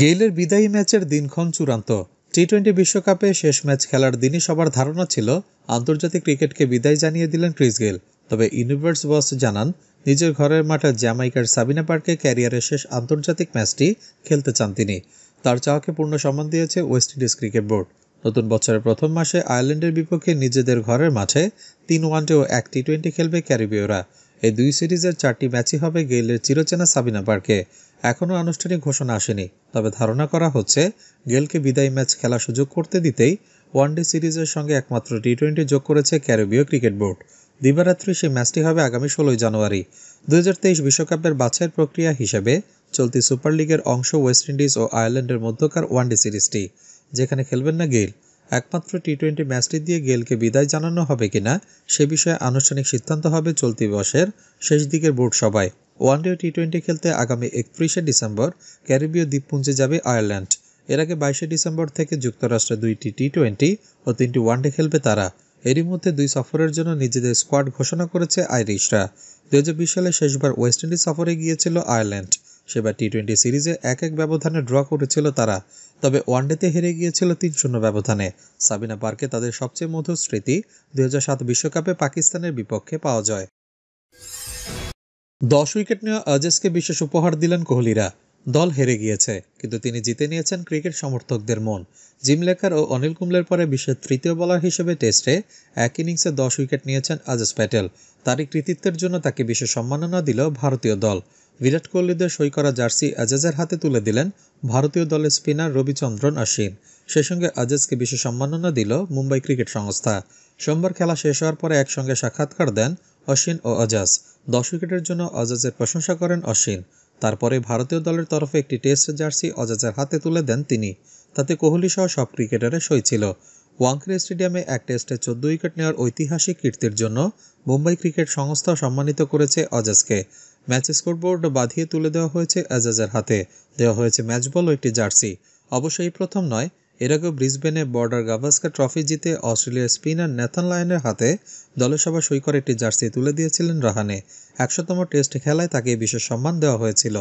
গেইলের বিদায়ী ম্যাচের দিনক্ষণ চূড়ান্ত টি টোয়েন্টি বিশ্বকাপে শেষ ম্যাচ খেলার দিনই সবার ধারণা ছিল আন্তর্জাতিক ক্রিকেটকে বিদায় জানিয়ে দিলেন ক্রিস গেল তবে ইউনিভার্স বস জানান নিজের ঘরের মাঠে জ্যামাইকার সাবিনা পার্কে ক্যারিয়ারের শেষ আন্তর্জাতিক ম্যাচটি খেলতে চান তিনি তার চাওয়াকে পূর্ণ সম্মান দিয়েছে ওয়েস্ট ইন্ডিজ ক্রিকেট বোর্ড নতুন বছরের প্রথম মাসে আয়ারল্যান্ডের বিপক্ষে নিজেদের ঘরের মাঠে তিন ওয়ানডে ও এক টি টোয়েন্টি খেলবে ক্যারিবীয়রা এই দুই সিরিজের চারটি ম্যাচই হবে গেইলের চিরচেনা সাবিনা পার্কে এখনও আনুষ্ঠানিক ঘোষণা আসেনি তবে ধারণা করা হচ্ছে গেলকে বিদায়ী ম্যাচ খেলার সুযোগ করতে দিতেই ওয়ানডে সিরিজের সঙ্গে একমাত্র টি টোয়েন্টি যোগ করেছে ক্যারিবীয় ক্রিকেট বোর্ড দিবারাত্রি সেই ম্যাচটি হবে আগামী ষোলোই জানুয়ারি দু বিশ্বকাপের বাছাইয়ের প্রক্রিয়া হিসেবে চলতি সুপার লিগের অংশ ওয়েস্ট ইন্ডিজ ও আয়ারল্যান্ডের মধ্যকার ওয়ানডে সিরিজটি যেখানে খেলবেন না গেইল একমাত্র টি টোয়েন্টি ম্যাচটি দিয়ে গেলকে বিদায় জানানো হবে কিনা সে বিষয়ে আনুষ্ঠানিক সিদ্ধান্ত হবে চলতি বর্ষের শেষ দিকের বোর্ড সভায় ওয়ানডে টি টোয়েন্টি খেলতে আগামী একত্রিশে ডিসেম্বর ক্যারিবীয় দ্বীপপুঞ্জে যাবে আয়ারল্যান্ড এর আগে বাইশে ডিসেম্বর থেকে যুক্তরাষ্ট্রে দুইটি টি টোয়েন্টি ও তিনটি ওয়ানডে খেলবে তারা এরই মধ্যে দুই সফরের জন্য নিজেদের স্কোয়াড ঘোষণা করেছে আইরিশরা দু হাজার বিশ সালে শেষবার ওয়েস্ট ইন্ডিজ সফরে গিয়েছিল আয়ারল্যান্ড সেবার টি টোয়েন্টি সিরিজে এক এক ব্যবধানে ড্র করেছিল তারা তবে ওয়ানডেতে হেরে গিয়েছিল তিন শূন্য ব্যবধানে সাবিনা পার্কে তাদের সবচেয়ে মধুর স্মৃতি দুই বিশ্বকাপে পাকিস্তানের বিপক্ষে পাওয়া যায় দশ উইকেট নেওয়া অজেসকে বিশেষ উপহার দিলেন কোহলিরা দল হেরে গিয়েছে কিন্তু তিনি জিতে নিয়েছেন ক্রিকেট সমর্থকদের মন জিম লেখার ও অনিল কুম্বলের পরে বিশ্বের তৃতীয় বলার হিসেবে টেস্টে এক ইনিংসে দশ উইকেট নিয়েছেন আজেস প্যাটেল তারই কৃতিত্বের জন্য তাকে বিশেষ সম্মাননা দিল ভারতীয় দল বিরাট কোহলিদের সই করা জার্সি আজাজের হাতে তুলে দিলেন ভারতীয় দলের স্পিনার রবিচন্দ্রন আশ্বিন সে সঙ্গে আজাজকে বিশেষ সম্মাননা দিল মুম্বাই ক্রিকেট সংস্থা সোমবার খেলা শেষ হওয়ার পরে একসঙ্গে সাক্ষাৎকার দেন অশ্বিন ও আজাজ দশ উইকেটের জন্য আজাজের প্রশংসা করেন অশ্বিন তারপরে ভারতীয় দলের তরফে একটি টেস্ট জার্সি অজাজের হাতে তুলে দেন তিনি তাতে কোহলি সহ সব ক্রিকেটারের সই ছিল ওয়াংখড়ে স্টেডিয়ামে এক টেস্টে চোদ্দ উইকেট নেওয়ার ঐতিহাসিক কীর্তির জন্য মুম্বাই ক্রিকেট সংস্থা সম্মানিত করেছে অজাজকে ম্যাচ স্কোরবোর্ড বাঁধিয়ে তুলে দেওয়া হয়েছে এজাজের হাতে দেওয়া হয়েছে ম্যাচ বল ও একটি জার্সি অবশ্য এই প্রথম নয় এর আগেও ব্রিসবেনে বর্ডার গাভাস্কার ট্রফি জিতে অস্ট্রেলিয়ার স্পিনার ন্যাথান লায়নের হাতে দলের সভা সই করে একটি জার্সি তুলে দিয়েছিলেন রাহানে একশোতম টেস্ট খেলায় তাকে বিশেষ সম্মান দেওয়া হয়েছিল